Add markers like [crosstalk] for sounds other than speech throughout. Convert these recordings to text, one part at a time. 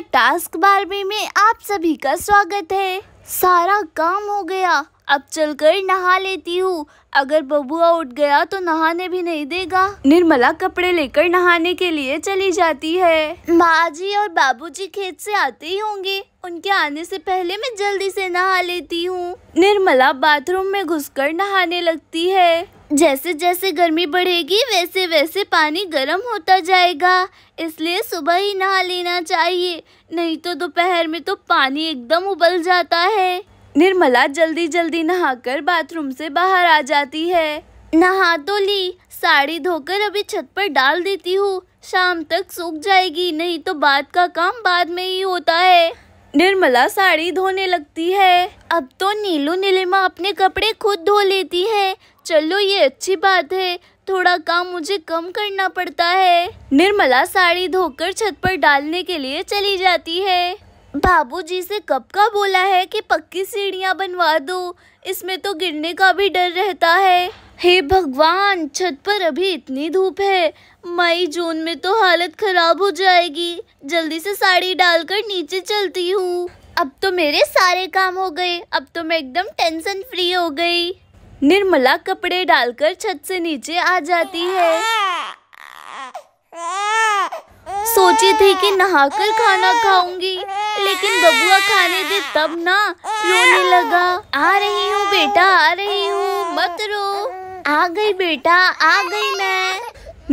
Task bar में आप सभी का स्वागत है सारा काम हो गया अब चलकर नहा लेती हूँ अगर बबुआ उठ गया तो नहाने भी नहीं देगा निर्मला कपड़े लेकर नहाने के लिए चली जाती है माँ जी और बाबूजी खेत से आते ही होंगे उनके आने से पहले मैं जल्दी से नहा लेती हूँ निर्मला बाथरूम में घुसकर नहाने लगती है जैसे जैसे गर्मी बढ़ेगी वैसे वैसे पानी गर्म होता जाएगा इसलिए सुबह ही नहा लेना चाहिए नहीं तो दोपहर में तो पानी एकदम उबल जाता है निर्मला जल्दी जल्दी नहाकर बाथरूम से बाहर आ जाती है नहा तो ली साड़ी धोकर अभी छत पर डाल देती हूँ शाम तक सूख जाएगी नहीं तो बाद का काम बाद में ही होता है निर्मला साड़ी धोने लगती है अब तो नीलू नीलिमा अपने कपड़े खुद धो लेती है चलो ये अच्छी बात है थोड़ा काम मुझे कम करना पड़ता है निर्मला साड़ी धोकर छत पर डालने के लिए चली जाती है बाबूजी से कब का बोला है कि पक्की सीढ़ियाँ बनवा दो इसमें तो गिरने का भी डर रहता है हे भगवान छत पर अभी इतनी धूप है मई जून में तो हालत खराब हो जाएगी जल्दी से साड़ी डालकर नीचे चलती हूँ अब तो मेरे सारे काम हो गए अब तो मैं एकदम टेंशन फ्री हो गई निर्मला कपड़े डालकर छत से नीचे आ जाती है सोची थी कि नहाकर खाना खाऊंगी लेकिन बबुआ खाने दे तब ना रोने लगा आ रही हूँ बेटा आ रही हूँ मत रो आ गई बेटा आ गई मैं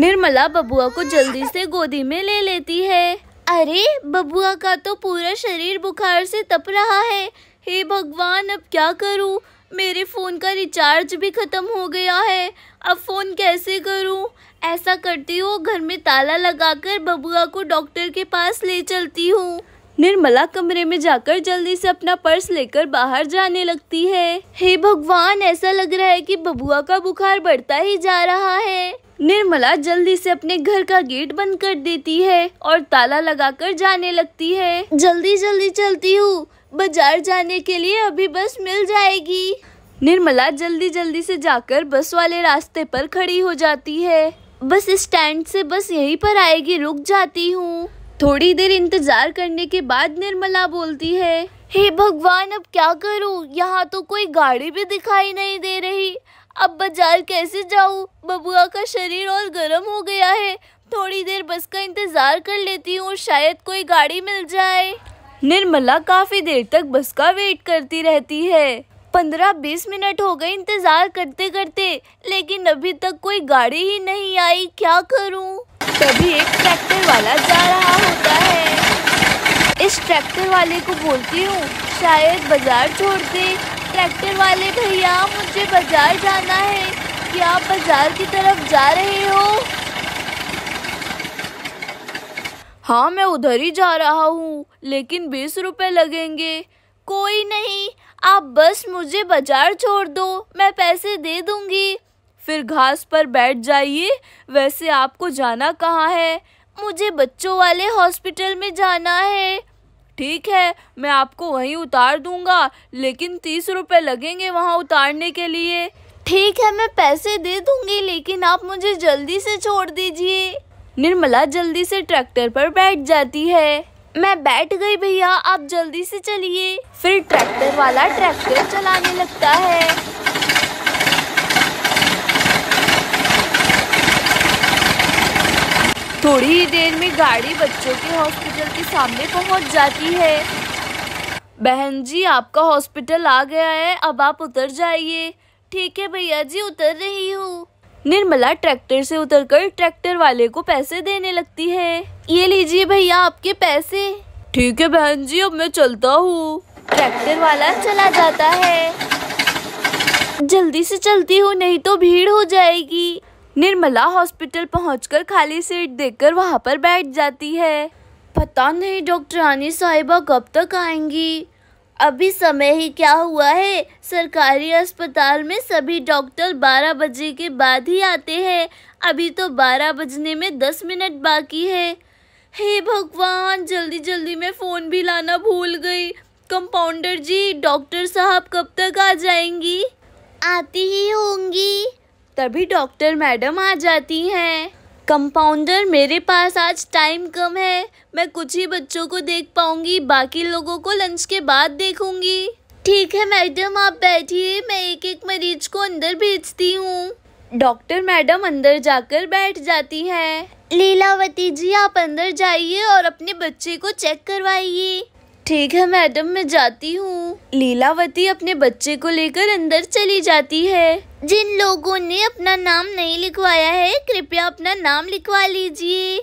निर्मला बबुआ को जल्दी से गोदी में ले लेती है अरे बबुआ का तो पूरा शरीर बुखार से तप रहा है हे भगवान अब क्या करूं? मेरे फ़ोन का रिचार्ज भी ख़त्म हो गया है अब फ़ोन कैसे करूं? ऐसा करती हूँ घर में ताला लगाकर बबुआ को डॉक्टर के पास ले चलती हूँ निर्मला कमरे में जाकर जल्दी से अपना पर्स लेकर बाहर जाने लगती है हे भगवान ऐसा लग रहा है कि बबुआ का बुखार बढ़ता ही जा रहा है निर्मला जल्दी से अपने घर का गेट बंद कर देती है और ताला लगाकर जाने लगती है जल्दी जल्दी चलती हूँ बाजार जाने के लिए अभी बस मिल जाएगी निर्मला जल्दी जल्दी से जाकर बस वाले रास्ते पर खड़ी हो जाती है बस स्टैंड से बस यहीं पर आएगी रुक जाती हूँ थोड़ी देर इंतजार करने के बाद निर्मला बोलती है हे भगवान अब क्या करूं? यहाँ तो कोई गाड़ी भी दिखाई नहीं दे रही अब बाजार कैसे जाऊं? बबुआ का शरीर और गर्म हो गया है थोड़ी देर बस का इंतजार कर लेती हूँ शायद कोई गाड़ी मिल जाए निर्मला काफी देर तक बस का वेट करती रहती है पंद्रह बीस मिनट हो गए इंतजार करते करते लेकिन अभी तक कोई गाड़ी ही नहीं आई क्या करूं? तभी एक ट्रैक्टर वाला जा रहा होता है इस ट्रैक्टर वाले को बोलती हूँ शायद बाजार छोड़ दे ट्रैक्टर वाले भैया मुझे बाजार जाना है क्या आप बाजार की तरफ जा रहे हो हाँ मैं उधर ही जा रहा हूँ लेकिन बीस रुपए लगेंगे कोई नहीं आप बस मुझे बाजार छोड़ दो मैं पैसे दे दूंगी फिर घास पर बैठ जाइए वैसे आपको जाना कहाँ है मुझे बच्चों वाले हॉस्पिटल में जाना है ठीक है मैं आपको वहीं उतार दूंगा लेकिन तीस रुपए लगेंगे वहाँ उतारने के लिए ठीक है मैं पैसे दे दूंगी लेकिन आप मुझे जल्दी से छोड़ दीजिए निर्मला जल्दी से ट्रैक्टर पर बैठ जाती है मैं बैठ गई भैया आप जल्दी से चलिए फिर ट्रैक्टर वाला ट्रैक्टर चलाने लगता है थोड़ी ही देर में गाड़ी बच्चों के हॉस्पिटल के सामने पहुंच जाती है बहन जी आपका हॉस्पिटल आ गया है अब आप उतर जाइए ठीक है भैया जी उतर रही हूँ निर्मला ट्रैक्टर से उतरकर ट्रैक्टर वाले को पैसे देने लगती है ये लीजिए भैया आपके पैसे ठीक है बहन जी अब मैं चलता हूँ ट्रैक्टर वाला चला जाता है जल्दी से चलती हूँ नहीं तो भीड़ हो जाएगी निर्मला हॉस्पिटल पहुंचकर खाली सीट देखकर वहां पर बैठ जाती है पता नहीं डॉक्टर रानी साहिबा कब तक आएंगी अभी समय ही क्या हुआ है सरकारी अस्पताल में सभी डॉक्टर बारह बजे के बाद ही आते हैं अभी तो बारह बजने में दस मिनट बाकी है हे भगवान जल्दी जल्दी मैं फ़ोन भी लाना भूल गई कंपाउंडर जी डॉक्टर साहब कब तक आ जाएंगी आती ही होंगी तभी डॉक्टर मैडम आ जाती हैं कंपाउंडर मेरे पास आज टाइम कम है मैं कुछ ही बच्चों को देख पाऊंगी बाकी लोगों को लंच के बाद देखूंगी ठीक है मैडम आप बैठिए मैं एक एक मरीज को अंदर भेजती हूँ डॉक्टर मैडम अंदर जाकर बैठ जाती हैं लीलावती जी आप अंदर जाइए और अपने बच्चे को चेक करवाइए ठीक है मैडम मैं जाती हूँ लीलावती अपने बच्चे को लेकर अंदर चली जाती है जिन लोगों ने अपना नाम नहीं लिखवाया है कृपया अपना नाम लिखवा लीजिए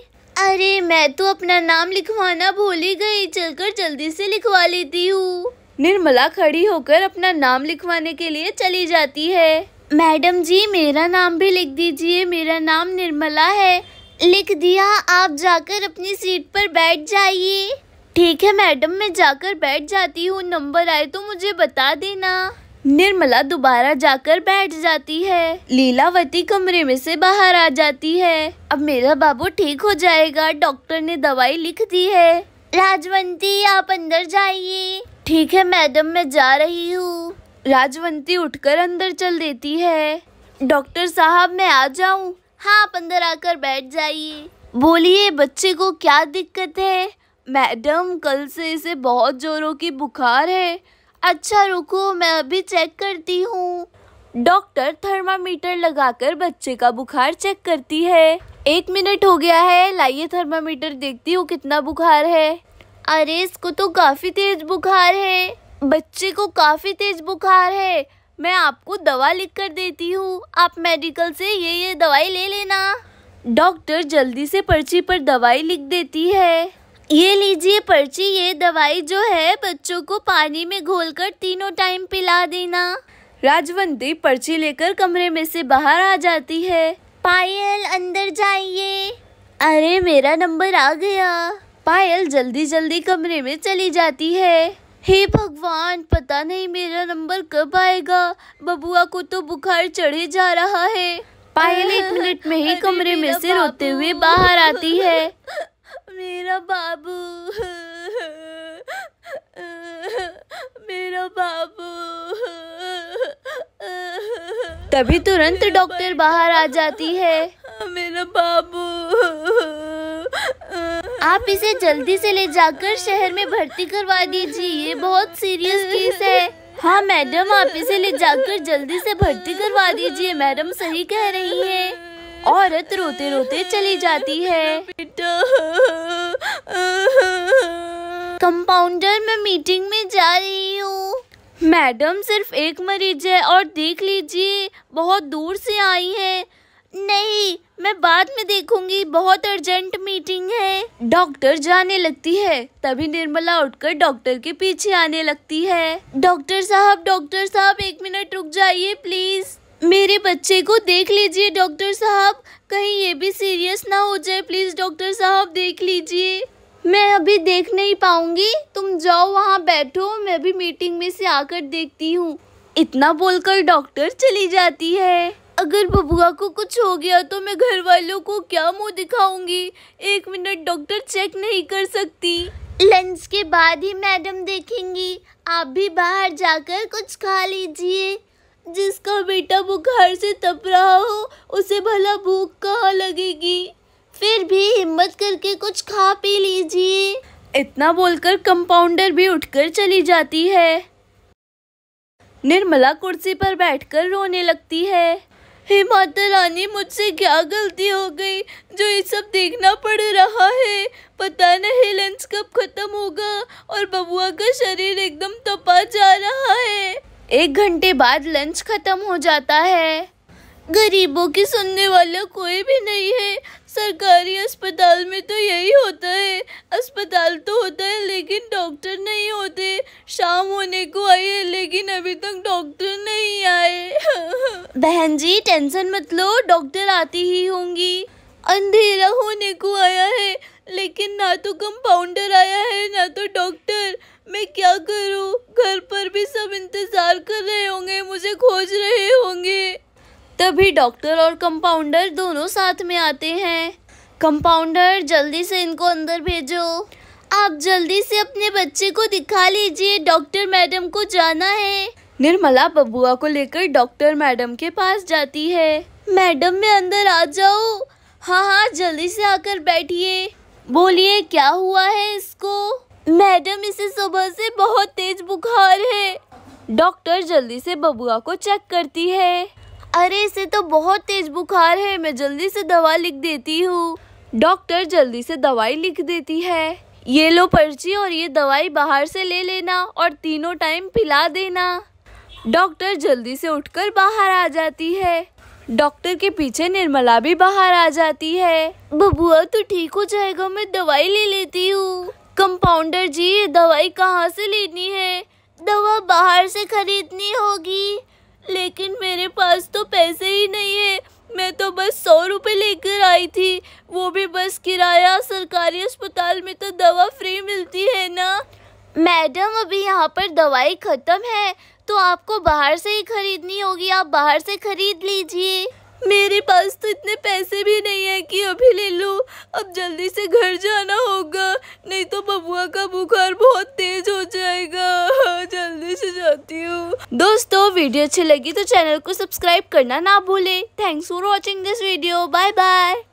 अरे मैं तो अपना नाम लिखवाना भूल ही गई चलकर जल्दी से लिखवा लेती हूँ निर्मला खड़ी होकर अपना नाम लिखवाने के लिए चली जाती है मैडम जी मेरा नाम भी लिख दीजिए मेरा नाम निर्मला है लिख दिया आप जाकर अपनी सीट पर बैठ जाइए ठीक है मैडम मैं जाकर बैठ जाती हूँ नंबर आए तो मुझे बता देना निर्मला दोबारा जाकर बैठ जाती है लीलावती कमरे में से बाहर आ जाती है अब मेरा बाबू ठीक हो जाएगा डॉक्टर ने दवाई लिख दी है राजवंती आप अंदर जाइए ठीक है मैडम मैं जा रही हूँ राजवंती उठकर अंदर चल देती है डॉक्टर साहब मैं आ जाऊँ हाँ आप अंदर आकर बैठ जाइए बोलिए बच्चे को क्या दिक्कत है मैडम कल से इसे बहुत जोरों की बुखार है अच्छा रुको मैं अभी चेक करती हूँ डॉक्टर थर्मामीटर लगाकर बच्चे का बुखार चेक करती है एक मिनट हो गया है लाइए थर्मामीटर देखती हूँ कितना बुखार है अरे इसको तो काफ़ी तेज बुखार है बच्चे को काफ़ी तेज बुखार है मैं आपको दवा लिख कर देती हूँ आप मेडिकल से ये ये दवाई ले लेना डॉक्टर जल्दी से पर्ची पर दवाई लिख देती है ये लीजिए पर्ची ये दवाई जो है बच्चों को पानी में घोलकर तीनों टाइम पिला देना राजवंती पर्ची लेकर कमरे में से बाहर आ जाती है पायल अंदर जाइए अरे मेरा नंबर आ गया पायल जल्दी जल्दी कमरे में चली जाती है हे भगवान पता नहीं मेरा नंबर कब आएगा बबुआ को तो बुखार चढ़े जा रहा है पायल एक मिनट में ही कमरे में से रोते हुए बाहर आती है मेरा बाबू मेरा बाबू तभी तुरंत तो डॉक्टर बाहर आ जाती है मेरा बाबू आप इसे जल्दी से ले जाकर शहर में भर्ती करवा दीजिए ये बहुत सीरियस केस है हाँ मैडम आप इसे ले जाकर जल्दी से भर्ती करवा दीजिए मैडम सही कह रही है औरत रोते रोते चली जाती है कंपाउंडर मैं मीटिंग में जा रही हूँ मैडम सिर्फ एक मरीज है और देख लीजिए बहुत दूर से आई है नहीं मैं बाद में देखूंगी बहुत अर्जेंट मीटिंग है डॉक्टर जाने लगती है तभी निर्मला उठकर डॉक्टर के पीछे आने लगती है डॉक्टर साहब डॉक्टर साहब एक मिनट रुक जाइए प्लीज मेरे बच्चे को देख लीजिए डॉक्टर साहब कहीं ये भी सीरियस ना हो जाए प्लीज़ डॉक्टर साहब देख लीजिए मैं अभी देख नहीं पाऊंगी तुम जाओ वहाँ बैठो मैं भी मीटिंग में से आकर देखती हूँ इतना बोलकर डॉक्टर चली जाती है अगर बबुआ को कुछ हो गया तो मैं घर वालों को क्या मुंह दिखाऊंगी एक मिनट डॉक्टर चेक नहीं कर सकती लंच के बाद ही मैडम देखेंगी आप भी बाहर जाकर कुछ खा लीजिए जिसका बेटा बुखार से तप रहा हो उसे भला भूख कहाँ लगेगी फिर भी हिम्मत करके कुछ खा पी लीजिए इतना बोलकर कंपाउंडर भी उठकर चली जाती है निर्मला कुर्सी पर बैठकर रोने लगती है हे माता रानी मुझसे क्या गलती हो गई जो ये सब देखना पड़ रहा है पता नहीं लंच कब खत्म होगा और बबुआ का शरीर एकदम तपा जा रहा है एक घंटे बाद लंच खत्म हो जाता है गरीबों की सुनने वाला कोई भी नहीं है सरकारी अस्पताल में तो यही होता है अस्पताल तो होता है लेकिन डॉक्टर नहीं होते शाम होने को आई है लेकिन अभी तक डॉक्टर नहीं आए [laughs] बहन जी टेंशन मत लो डॉक्टर आती ही होंगी अंधेरा होने को आया है लेकिन ना तो कंपाउंडर आया है ना तो डॉक्टर मैं क्या करूं घर पर भी सब इंतज़ार कर रहे होंगे मुझे खोज रहे होंगे तभी डॉक्टर और कंपाउंडर दोनों साथ में आते हैं कंपाउंडर जल्दी से इनको अंदर भेजो आप जल्दी से अपने बच्चे को दिखा लीजिए डॉक्टर मैडम को जाना है निर्मला बबुआ को लेकर डॉक्टर मैडम के पास जाती है मैडम मैं अंदर आ जाऊँ हाँ हाँ जल्दी से आकर बैठिए बोलिए क्या हुआ है इसको मैडम इसे सुबह से बहुत तेज बुखार है डॉक्टर जल्दी से बबुआ को चेक करती है अरे इसे तो बहुत तेज बुखार है मैं जल्दी से दवा लिख देती हूँ डॉक्टर जल्दी से दवाई लिख देती है ये लो पर्ची और ये दवाई बाहर से ले लेना और तीनों टाइम पिला देना डॉक्टर जल्दी से उठकर बाहर आ जाती है डॉक्टर के पीछे निर्मला भी बाहर आ जाती है बबुआ तो ठीक हो जाएगा मैं दवाई ले लेती हूँ कंपाउंडर जी ये दवाई कहाँ से लेनी है दवा बाहर से खरीदनी होगी लेकिन मेरे पास तो पैसे ही नहीं है मैं तो बस सौ रुपए लेकर आई थी वो भी बस किराया सरकारी अस्पताल में तो दवा फ्री मिलती है ना मैडम अभी यहाँ पर दवाई ख़त्म है तो आपको बाहर से ही खरीदनी होगी आप बाहर से खरीद लीजिए मेरे पास तो इतने पैसे भी नहीं है कि अभी ले लूँ अब जल्दी से घर जाना होगा नहीं तो बबुआ का बुखार बहुत तेज हो जाएगा हाँ, जल्दी से जाती हूँ दोस्तों वीडियो अच्छी लगी तो चैनल को सब्सक्राइब करना ना भूले thanks for watching this video bye bye